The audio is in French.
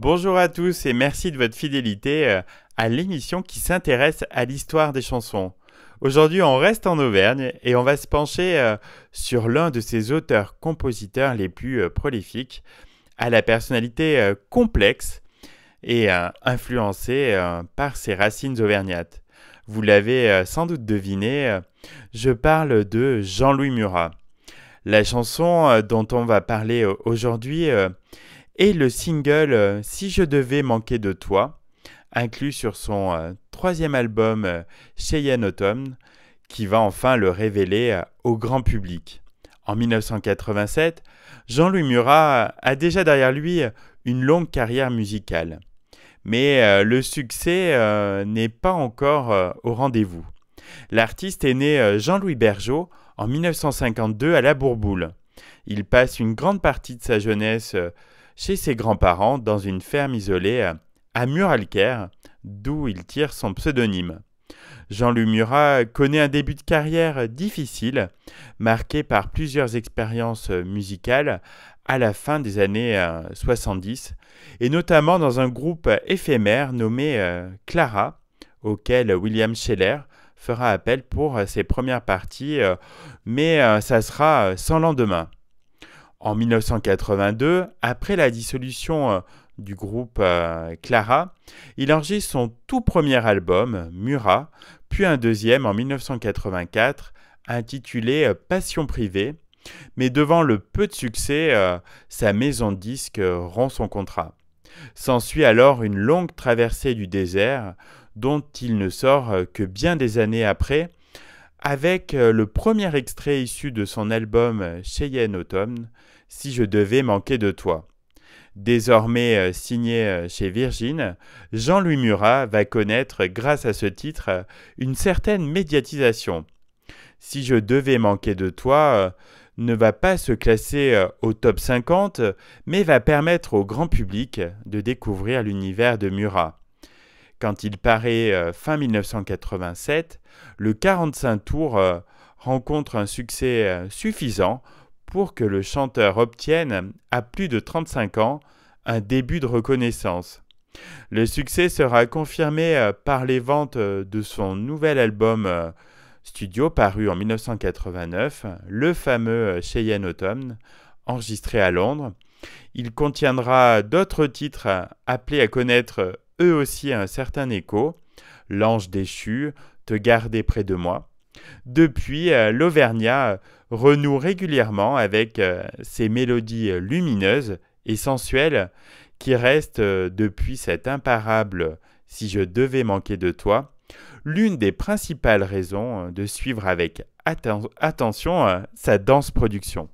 Bonjour à tous et merci de votre fidélité euh, à l'émission qui s'intéresse à l'histoire des chansons. Aujourd'hui, on reste en Auvergne et on va se pencher euh, sur l'un de ses auteurs-compositeurs les plus euh, prolifiques, à la personnalité complexe et influencée par ses racines auvergnates. Vous l'avez sans doute deviné, je parle de Jean-Louis Murat. La chanson dont on va parler aujourd'hui et le single euh, Si je devais manquer de toi, inclus sur son euh, troisième album euh, Cheyenne Autumn, qui va enfin le révéler au grand public. En 1987, Jean-Louis Murat a déjà derrière lui une longue carrière musicale. Mais le succès n'est pas encore au rendez-vous. L'artiste est né Jean-Louis Bergeau en 1952 à La Bourboule. Il passe une grande partie de sa jeunesse chez ses grands-parents dans une ferme isolée à Muralker, d'où il tire son pseudonyme. Jean-Louis Murat connaît un début de carrière difficile, marqué par plusieurs expériences musicales à la fin des années 70, euh, et notamment dans un groupe éphémère nommé euh, Clara, auquel William Scheller fera appel pour euh, ses premières parties, mais ça sera sans lendemain. En 1982, après la dissolution euh, du groupe euh, Clara, il enregistre son tout premier album, Murat, puis un deuxième en 1984, intitulé euh, Passion privée, mais devant le peu de succès, sa maison de disques rend rompt son contrat. S'ensuit alors une longue traversée du désert, dont il ne sort que bien des années après, avec euh, le premier extrait issu de son album euh, Cheyenne Autumn, Si je devais manquer de toi. Désormais euh, signé chez Virgin, Jean-Louis Murat va connaître, grâce à ce titre, une certaine médiatisation. Si je devais manquer de toi, ne va pas se classer au top 50, mais va permettre au grand public de découvrir l'univers de Murat. Quand il paraît euh, fin 1987, le 45 tours euh, rencontre un succès euh, suffisant pour que le chanteur obtienne, à plus de 35 ans, un début de reconnaissance. Le succès sera confirmé par les ventes de son nouvel album studio paru en 1989, le fameux Cheyenne Autumn, enregistré à Londres. Il contiendra d'autres titres appelés à connaître eux aussi un certain écho. L'ange déchu, te garder près de moi. Depuis, euh, l'Auvergnat euh, renoue régulièrement avec euh, ses mélodies lumineuses et sensuelles qui restent depuis cette imparable Si je devais manquer de toi, l'une des principales raisons de suivre avec attention sa danse production.